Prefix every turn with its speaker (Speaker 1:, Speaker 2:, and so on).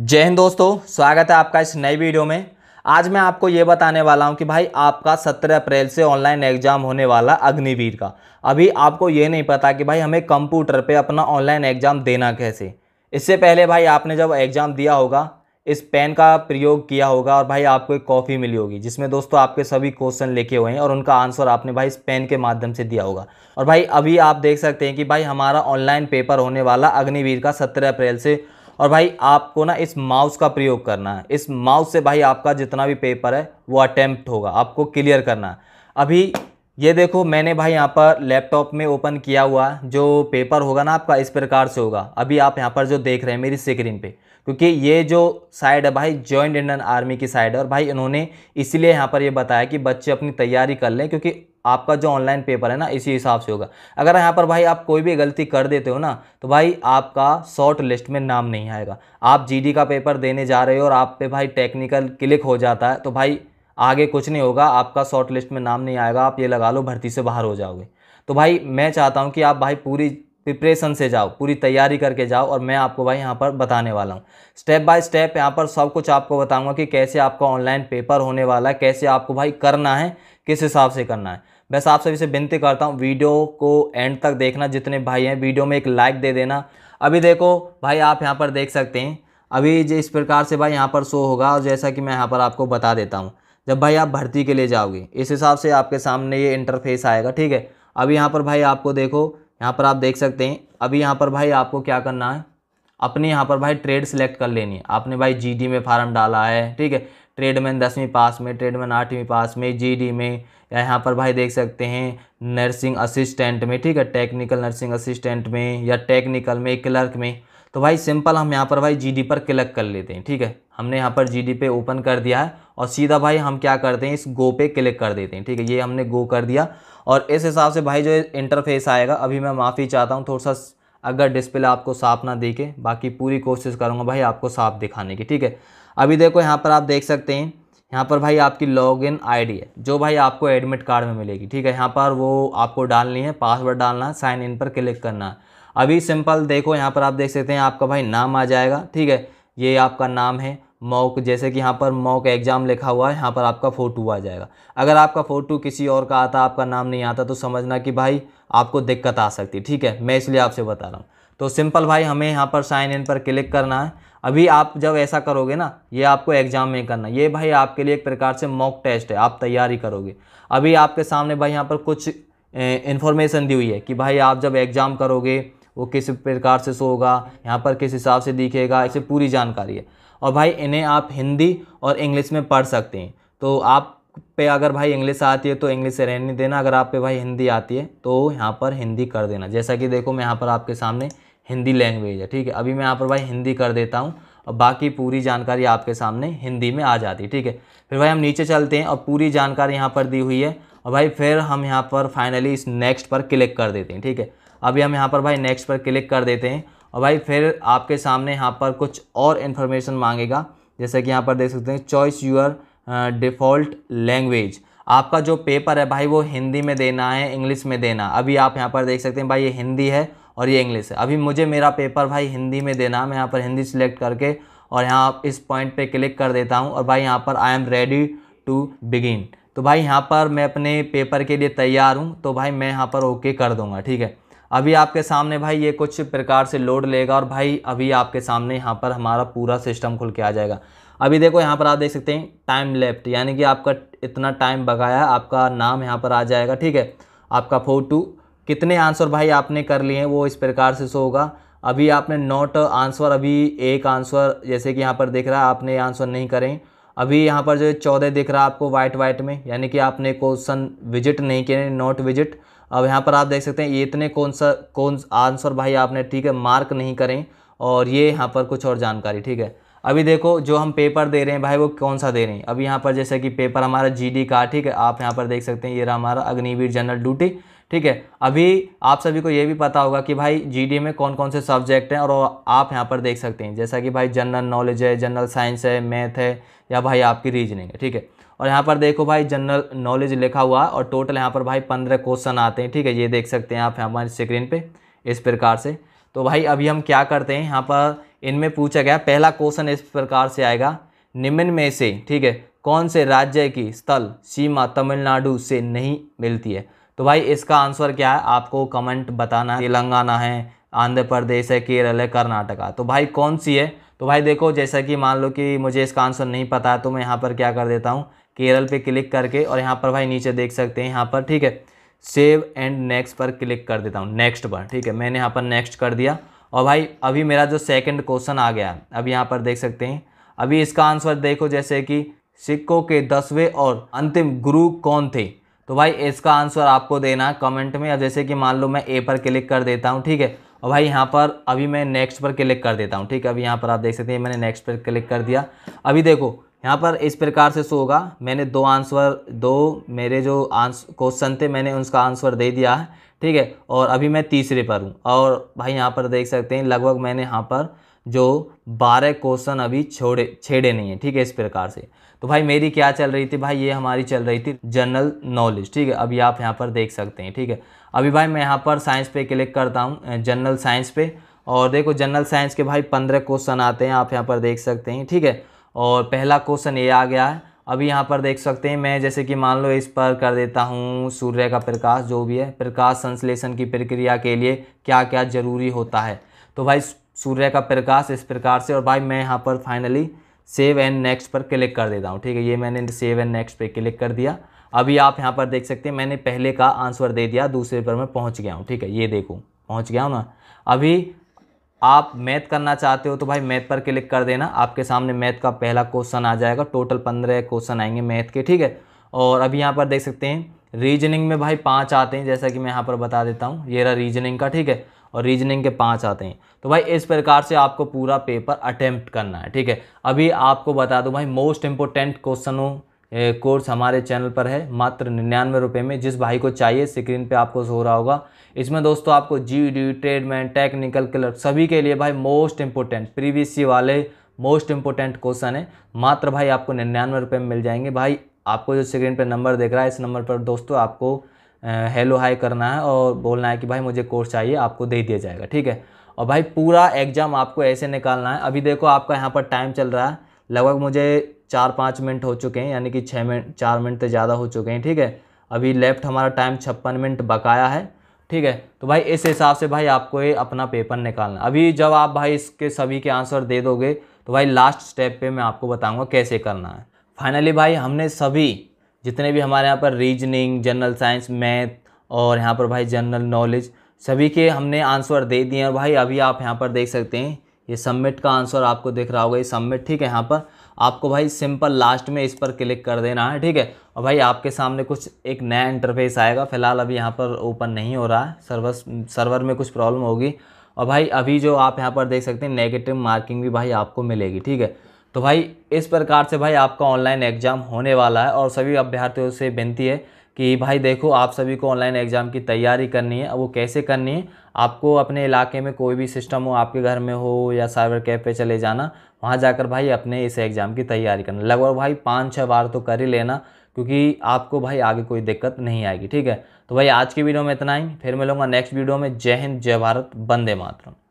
Speaker 1: जय हिंद दोस्तों स्वागत है आपका इस नई वीडियो में आज मैं आपको ये बताने वाला हूँ कि भाई आपका 17 अप्रैल से ऑनलाइन एग्जाम होने वाला अग्निवीर का अभी आपको ये नहीं पता कि भाई हमें कंप्यूटर पे अपना ऑनलाइन एग्जाम देना कैसे इससे पहले भाई आपने जब एग्ज़ाम दिया होगा इस पेन का प्रयोग किया होगा और भाई आपको एक कॉफ़ी मिली होगी जिसमें दोस्तों आपके सभी क्वेश्चन लिखे हुए हैं और उनका आंसर आपने भाई इस पेन के माध्यम से दिया होगा और भाई अभी आप देख सकते हैं कि भाई हमारा ऑनलाइन पेपर होने वाला अग्निवीर का सत्रह अप्रैल से और भाई आपको ना इस माउस का प्रयोग करना है इस माउस से भाई आपका जितना भी पेपर है वो अटैम्प्ट होगा आपको क्लियर करना है अभी ये देखो मैंने भाई यहाँ पर लैपटॉप में ओपन किया हुआ जो पेपर होगा ना आपका इस प्रकार से होगा अभी आप यहाँ पर जो देख रहे हैं मेरी स्क्रीन पे क्योंकि ये जो साइड है भाई जॉइंट इंडियन आर्मी की साइड है और भाई इन्होंने इसीलिए यहाँ पर ये बताया कि बच्चे अपनी तैयारी कर लें क्योंकि आपका जो ऑनलाइन पेपर है ना इसी हिसाब से होगा अगर यहाँ पर भाई आप कोई भी गलती कर देते हो ना तो भाई आपका शॉर्ट लिस्ट में नाम नहीं आएगा आप जीडी का पेपर देने जा रहे हो और आप पे भाई टेक्निकल क्लिक हो जाता है तो भाई आगे कुछ नहीं होगा आपका शॉर्ट लिस्ट में नाम नहीं आएगा आप ये लगा लो भर्ती से बाहर हो जाओगे तो भाई मैं चाहता हूँ कि आप भाई पूरी प्रिपरेशन से जाओ पूरी तैयारी करके जाओ और मैं आपको भाई यहाँ पर बताने वाला हूँ स्टेप बाय स्टेप यहाँ पर सब कुछ आपको बताऊँगा कि कैसे आपका ऑनलाइन पेपर होने वाला है कैसे आपको भाई करना है किस हिसाब से करना है बस आप सभी से विनती करता हूँ वीडियो को एंड तक देखना जितने भाई हैं वीडियो में एक लाइक दे देना अभी देखो भाई आप यहाँ पर देख सकते हैं अभी इस प्रकार से भाई यहाँ पर शो होगा और जैसा कि मैं यहाँ पर आपको बता देता हूँ जब भाई आप भर्ती के लिए जाओगे इस हिसाब से आपके सामने ये इंटरफेस आएगा ठीक है अभी यहाँ पर भाई आपको देखो यहाँ पर आप देख सकते हैं अभी यहाँ पर भाई आपको क्या करना है अपने यहाँ पर भाई ट्रेड सेलेक्ट कर लेनी है आपने भाई जीडी में फार्म डाला है ठीक है ट्रेडमैन दसवीं पास में ट्रेडमैन आठवीं पास में जीडी में या यहाँ पर भाई देख सकते हैं नर्सिंग असिस्टेंट में ठीक है टेक्निकल नर्सिंग असिस्टेंट में या टेक्निकल में क्लर्क में तो भाई सिंपल हम यहाँ पर भाई जीडी पर क्लिक कर लेते हैं ठीक है हमने यहाँ पर जीडी पे ओपन कर दिया है और सीधा भाई हम क्या करते हैं इस गो पे क्लिक कर देते हैं ठीक है ये हमने गो कर दिया और इस हिसाब से भाई जो इंटरफेस आएगा अभी मैं माफ़ी चाहता हूँ थोड़ा सा अगर डिस्प्ले आपको साफ ना दिखे बाकी पूरी कोशिश करूँगा भाई आपको साफ दिखाने की ठीक है अभी देखो यहाँ पर आप देख सकते हैं यहाँ पर भाई आपकी लॉगिन आईडी है जो भाई आपको एडमिट कार्ड में मिलेगी ठीक है यहाँ पर वो आपको डालनी है पासवर्ड डालना है साइन इन पर क्लिक करना है अभी सिंपल देखो यहाँ पर आप देख सकते हैं आपका भाई नाम आ जाएगा ठीक है ये आपका नाम है मॉक जैसे कि यहाँ पर मॉक एग्ज़ाम लिखा हुआ है यहाँ पर आपका फ़ोटू आ जाएगा अगर आपका फ़ोटो किसी और का आता आपका नाम नहीं आता तो समझना कि भाई आपको दिक्कत आ सकती है ठीक है मैं इसलिए आपसे बता रहा हूँ तो सिंपल भाई हमें यहाँ पर साइन इन पर क्लिक करना है अभी आप जब ऐसा करोगे ना ये आपको एग्ज़ाम में करना ये भाई आपके लिए एक प्रकार से मॉक टेस्ट है आप तैयारी करोगे अभी आपके सामने भाई यहाँ पर कुछ इन्फॉर्मेशन दी हुई है कि भाई आप जब एग्ज़ाम करोगे वो किस प्रकार से सो होगा यहाँ पर किस हिसाब से दिखेगा ऐसे पूरी जानकारी है और भाई इन्हें आप हिंदी और इंग्लिश में पढ़ सकते हैं तो आप पे अगर भाई इंग्लिश आती है तो इंग्लिश से रहने देना अगर आप पे भाई हिंदी आती है तो यहाँ पर हिंदी कर देना जैसा कि देखो मैं यहाँ पर आपके सामने हिंदी लैंग्वेज है ठीक है अभी मैं यहाँ पर भाई हिंदी कर देता हूँ और बाकी पूरी जानकारी आपके सामने हिंदी में आ जाती है ठीक है फिर भाई हम नीचे चलते हैं और पूरी जानकारी यहाँ पर दी हुई है और भाई फिर हम यहाँ पर फाइनली इस नेक्स्ट पर क्लिक कर देते हैं ठीक है अभी हम यहाँ पर भाई नेक्स्ट पर क्लिक कर देते हैं और भाई फिर आपके सामने यहाँ पर कुछ और इन्फॉर्मेशन मांगेगा जैसे कि यहाँ पर देख सकते हैं चॉइस यूर डिफ़ॉल्ट लैंग्वेज आपका जो पेपर है भाई वो हिंदी में देना है इंग्लिश में देना अभी आप यहाँ पर देख सकते हैं भाई ये हिंदी है और ये इंग्लिश है अभी मुझे मेरा पेपर भाई हिंदी में देना है मैं यहाँ पर हिंदी सिलेक्ट करके और यहाँ इस पॉइंट पे क्लिक कर देता हूँ और भाई यहाँ पर I am ready to begin तो भाई यहाँ पर मैं अपने पेपर के लिए तैयार हूँ तो भाई मैं यहाँ पर ओके कर दूँगा ठीक है अभी आपके सामने भाई ये कुछ प्रकार से लोड लेगा और भाई अभी आपके सामने यहाँ पर हमारा पूरा सिस्टम खुल के आ जाएगा अभी देखो यहाँ पर आप देख सकते हैं टाइम लेफ्ट यानी कि आपका इतना टाइम बगाया आपका नाम यहाँ पर आ जाएगा ठीक है आपका फोटो कितने आंसर भाई आपने कर लिए हैं वो इस प्रकार से सो होगा अभी आपने नोट आंसर अभी एक आंसर जैसे कि यहाँ पर देख रहा है आपने आंसर नहीं करें अभी यहाँ पर जो चौदह दिख रहा है आपको वाइट वाइट में यानी कि आपने क्वेश्चन विजिट नहीं किए नोट विजिट अब यहाँ पर आप देख सकते हैं इतने कौन सा कौन आंसर भाई आपने ठीक है मार्क नहीं करें और ये यहाँ पर कुछ और जानकारी ठीक है अभी देखो जो हम पेपर दे रहे हैं भाई वो कौन सा दे रहे हैं अभी यहाँ पर जैसे कि पेपर हमारा जी का ठीक है आप यहाँ पर देख सकते हैं ये रहा हमारा अग्निवीर जनरल ड्यूटी ठीक है अभी आप सभी को ये भी पता होगा कि भाई जीडी में कौन कौन से सब्जेक्ट हैं और आप यहाँ पर देख सकते हैं जैसा कि भाई जनरल नॉलेज है जनरल साइंस है मैथ है या भाई आपकी रीजनिंग है ठीक है और यहाँ पर देखो भाई जनरल नॉलेज लिखा हुआ और टोटल यहाँ पर भाई पंद्रह क्वेश्चन आते हैं ठीक है ये देख सकते हैं आप हमारे स्क्रीन पर इस प्रकार से तो भाई अभी हम क्या करते हैं यहाँ पर इनमें पूछा गया पहला क्वेश्चन इस प्रकार से आएगा निम्न में से ठीक है कौन से राज्य की स्थल सीमा तमिलनाडु से नहीं मिलती है तो भाई इसका आंसर क्या है आपको कमेंट बताना है तेलंगाना है आंध्र प्रदेश है केरल है कर्नाटका तो भाई कौन सी है तो भाई देखो जैसा कि मान लो कि मुझे इसका आंसर नहीं पता है तो मैं यहाँ पर क्या कर देता हूँ केरल पे क्लिक करके और यहाँ पर भाई नीचे देख सकते हैं यहाँ पर ठीक है सेव एंड नेक्स्ट पर क्लिक कर देता हूँ नेक्स्ट पर ठीक है मैंने यहाँ पर नेक्स्ट कर दिया और भाई अभी मेरा जो सेकंड क्वेश्चन आ गया अब यहाँ पर देख सकते हैं अभी इसका आंसर देखो जैसे कि सिक्कों के दसवें और अंतिम गुरु कौन थे तो भाई इसका आंसर आपको देना है कमेंट में अब जैसे कि मान लो मैं ए पर क्लिक कर देता हूँ ठीक है और भाई यहाँ पर अभी मैं नेक्स्ट पर क्लिक कर देता हूँ ठीक है अभी यहाँ पर आप देख सकते हैं मैंने नेक्स्ट पर क्लिक कर दिया अभी देखो यहाँ पर इस प्रकार से शो होगा मैंने दो आंसर दो मेरे जो आंस क्वेश्चन थे मैंने उसका आंसर दे दिया है ठीक है और अभी मैं तीसरे पर हूँ और भाई यहाँ पर देख सकते हैं लगभग मैंने यहाँ पर जो बारह क्वेश्चन अभी छोड़े छेड़े नहीं है ठीक है इस प्रकार से तो भाई मेरी क्या चल रही थी भाई ये हमारी चल रही थी जनरल नॉलेज ठीक है अभी आप यहाँ पर देख सकते हैं ठीक है अभी भाई मैं यहाँ पर साइंस पे क्लिक करता हूँ जनरल साइंस पे और देखो जनरल साइंस के भाई पंद्रह क्वेश्चन आते हैं आप यहाँ पर देख सकते हैं ठीक है और पहला क्वेश्चन ये आ गया है अभी यहाँ पर देख सकते हैं मैं जैसे कि मान लो इस पर कर देता हूँ सूर्य का प्रकाश जो भी है प्रकाश संश्लेषण की प्रक्रिया के लिए क्या क्या ज़रूरी होता है तो भाई सूर्य का प्रकाश इस प्रकार से और भाई मैं यहाँ पर फाइनली सेव एंड नेक्स्ट पर क्लिक कर देता हूँ ठीक है ये मैंने सेव एंड नेक्स्ट पर क्लिक कर दिया अभी आप यहाँ पर देख सकते हैं मैंने पहले का आंसर दे दिया दूसरे पर मैं पहुँच गया हूँ ठीक है ये देखूँ पहुँच गया हूँ ना अभी आप मैथ करना चाहते हो तो भाई मैथ पर क्लिक कर देना आपके सामने मैथ का पहला क्वेश्चन आ जाएगा टोटल पंद्रह क्वेश्चन आएंगे मैथ के ठीक है और अभी यहाँ पर देख सकते हैं रीजनिंग में भाई पाँच आते हैं जैसा कि मैं यहाँ पर बता देता हूँ ये रहा रीजनिंग का ठीक है और रीजनिंग के पाँच आते हैं तो भाई इस प्रकार से आपको पूरा पेपर अटैम्प्ट करना है ठीक है अभी आपको बता दूँ भाई मोस्ट इम्पोर्टेंट क्वेश्चनों कोर्स हमारे चैनल पर है मात्र निन्यानवे रुपये में जिस भाई को चाहिए स्क्रीन पे आपको सो रहा होगा इसमें दोस्तों आपको G D tradesman technical clerk सभी के लिए भाई मोस्ट इंपोर्टेंट प्रीवीसी वाले मोस्ट इंपोर्टेंट क्वेश्चन है मात्र भाई आपको निन्यानवे रुपये में मिल जाएंगे भाई आपको जो स्क्रीन पर नंबर देख रहा है इस नंबर पर दोस्तों आपको हेलो हाई करना है और बोलना है कि भाई मुझे कोर्स चाहिए आपको दे दिया जाएगा ठीक है और भाई पूरा एग्ज़ाम आपको ऐसे निकालना है अभी देखो आपका यहाँ पर टाइम चल रहा है लगभग मुझे चार पाँच मिनट हो चुके हैं यानी कि छः मिनट चार मिनट से ज़्यादा हो चुके हैं ठीक है अभी लेफ़्ट हमारा टाइम छप्पन मिनट बकाया है ठीक है तो भाई इस हिसाब से भाई आपको ये अपना पेपर निकालना अभी जब आप भाई इसके सभी के आंसर दे दोगे तो भाई लास्ट स्टेप पे मैं आपको बताऊंगा कैसे करना है फाइनली भाई हमने सभी जितने भी हमारे यहाँ पर रीजनिंग जनरल साइंस मैथ और यहाँ पर भाई जनरल नॉलेज सभी के हमने आंसर दे दिए और भाई अभी आप यहाँ पर देख सकते हैं ये सबमिट का आंसर आपको दिख रहा होगा ये सबमिट ठीक है यहाँ पर आपको भाई सिंपल लास्ट में इस पर क्लिक कर देना है ठीक है और भाई आपके सामने कुछ एक नया इंटरफेस आएगा फिलहाल अभी यहाँ पर ओपन नहीं हो रहा है सर्वर सर्वर में कुछ प्रॉब्लम होगी और भाई अभी जो आप यहाँ पर देख सकते हैं नेगेटिव मार्किंग भी भाई आपको मिलेगी ठीक है तो भाई इस प्रकार से भाई आपका ऑनलाइन एग्जाम होने वाला है और सभी अभ्यर्थियों से विनती है कि भाई देखो आप सभी को ऑनलाइन एग्ज़ाम की तैयारी करनी है अब वो कैसे करनी है आपको अपने इलाके में कोई भी सिस्टम हो आपके घर में हो या साइबर कैफ़े पे चले जाना वहाँ जाकर भाई अपने इस एग्ज़ाम की तैयारी करना लगभग भाई पाँच छः बार तो कर ही लेना क्योंकि आपको भाई आगे कोई दिक्कत नहीं आएगी ठीक है तो भाई आज की वीडियो में इतना ही फिर मिलूंगा नेक्स्ट वीडियो में जय हिंद जय भारत वंदे मातरम